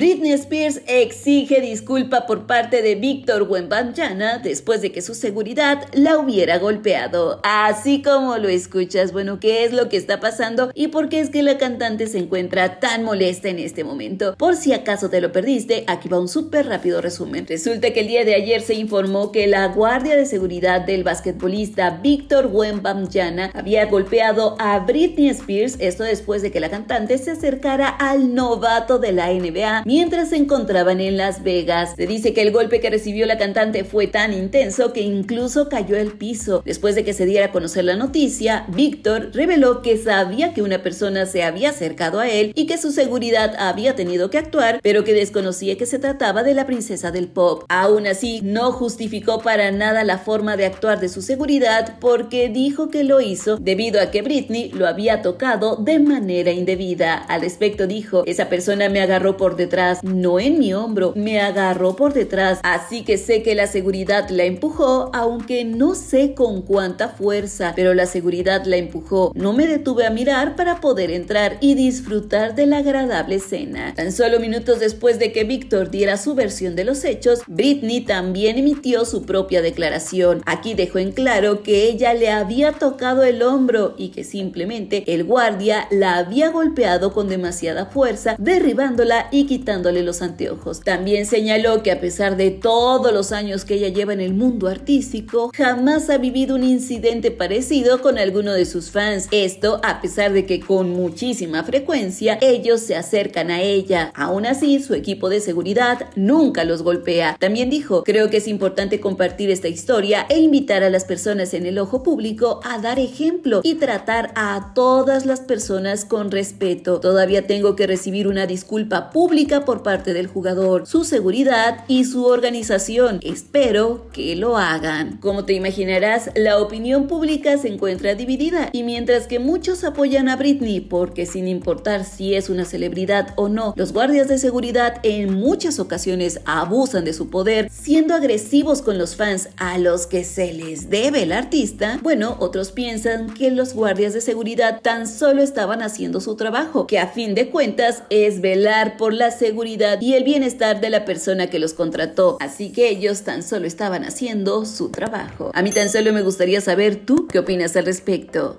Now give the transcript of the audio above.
Britney Spears exige disculpa por parte de Víctor Wembanyama después de que su seguridad la hubiera golpeado. Así como lo escuchas, bueno, ¿qué es lo que está pasando y por qué es que la cantante se encuentra tan molesta en este momento? Por si acaso te lo perdiste, aquí va un súper rápido resumen. Resulta que el día de ayer se informó que la guardia de seguridad del basquetbolista Víctor Wembanyama había golpeado a Britney Spears, esto después de que la cantante se acercara al novato de la NBA mientras se encontraban en Las Vegas. Se dice que el golpe que recibió la cantante fue tan intenso que incluso cayó al piso. Después de que se diera a conocer la noticia, Víctor reveló que sabía que una persona se había acercado a él y que su seguridad había tenido que actuar, pero que desconocía que se trataba de la princesa del pop. Aún así, no justificó para nada la forma de actuar de su seguridad porque dijo que lo hizo debido a que Britney lo había tocado de manera indebida. Al respecto dijo, esa persona me agarró por detrás no en mi hombro, me agarró por detrás, así que sé que la seguridad la empujó, aunque no sé con cuánta fuerza, pero la seguridad la empujó. No me detuve a mirar para poder entrar y disfrutar de la agradable escena. Tan solo minutos después de que Víctor diera su versión de los hechos, Britney también emitió su propia declaración. Aquí dejó en claro que ella le había tocado el hombro y que simplemente el guardia la había golpeado con demasiada fuerza, derribándola y quitándola quitándole los anteojos. También señaló que a pesar de todos los años que ella lleva en el mundo artístico, jamás ha vivido un incidente parecido con alguno de sus fans. Esto a pesar de que con muchísima frecuencia ellos se acercan a ella. Aún así, su equipo de seguridad nunca los golpea. También dijo, creo que es importante compartir esta historia e invitar a las personas en el ojo público a dar ejemplo y tratar a todas las personas con respeto. Todavía tengo que recibir una disculpa pública por parte del jugador, su seguridad y su organización. Espero que lo hagan. Como te imaginarás, la opinión pública se encuentra dividida y mientras que muchos apoyan a Britney porque sin importar si es una celebridad o no, los guardias de seguridad en muchas ocasiones abusan de su poder siendo agresivos con los fans a los que se les debe el artista, bueno, otros piensan que los guardias de seguridad tan solo estaban haciendo su trabajo, que a fin de cuentas es velar por la seguridad y el bienestar de la persona que los contrató. Así que ellos tan solo estaban haciendo su trabajo. A mí tan solo me gustaría saber tú qué opinas al respecto.